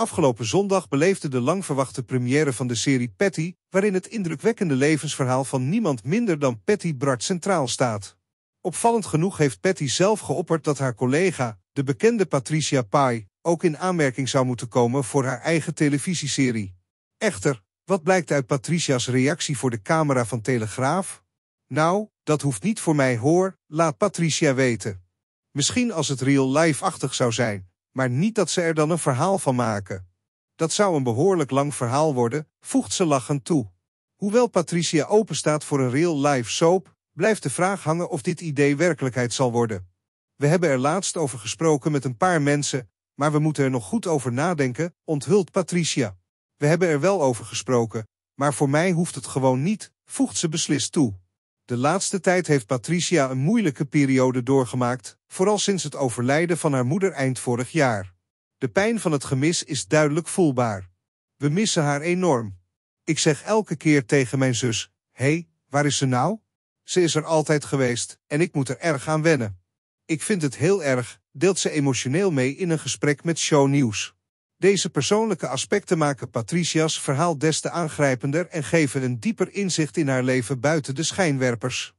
Afgelopen zondag beleefde de langverwachte première van de serie Patty, waarin het indrukwekkende levensverhaal van niemand minder dan Patty Bart centraal staat. Opvallend genoeg heeft Patty zelf geopperd dat haar collega, de bekende Patricia Pai, ook in aanmerking zou moeten komen voor haar eigen televisieserie. Echter, wat blijkt uit Patricia's reactie voor de camera van Telegraaf? Nou, dat hoeft niet voor mij hoor, laat Patricia weten. Misschien als het real life-achtig zou zijn maar niet dat ze er dan een verhaal van maken. Dat zou een behoorlijk lang verhaal worden, voegt ze lachend toe. Hoewel Patricia openstaat voor een real-life soap, blijft de vraag hangen of dit idee werkelijkheid zal worden. We hebben er laatst over gesproken met een paar mensen, maar we moeten er nog goed over nadenken, onthult Patricia. We hebben er wel over gesproken, maar voor mij hoeft het gewoon niet, voegt ze beslist toe. De laatste tijd heeft Patricia een moeilijke periode doorgemaakt, vooral sinds het overlijden van haar moeder eind vorig jaar. De pijn van het gemis is duidelijk voelbaar. We missen haar enorm. Ik zeg elke keer tegen mijn zus, hé, hey, waar is ze nou? Ze is er altijd geweest en ik moet er erg aan wennen. Ik vind het heel erg, deelt ze emotioneel mee in een gesprek met Show News. Deze persoonlijke aspecten maken Patricia's verhaal des te aangrijpender en geven een dieper inzicht in haar leven buiten de schijnwerpers.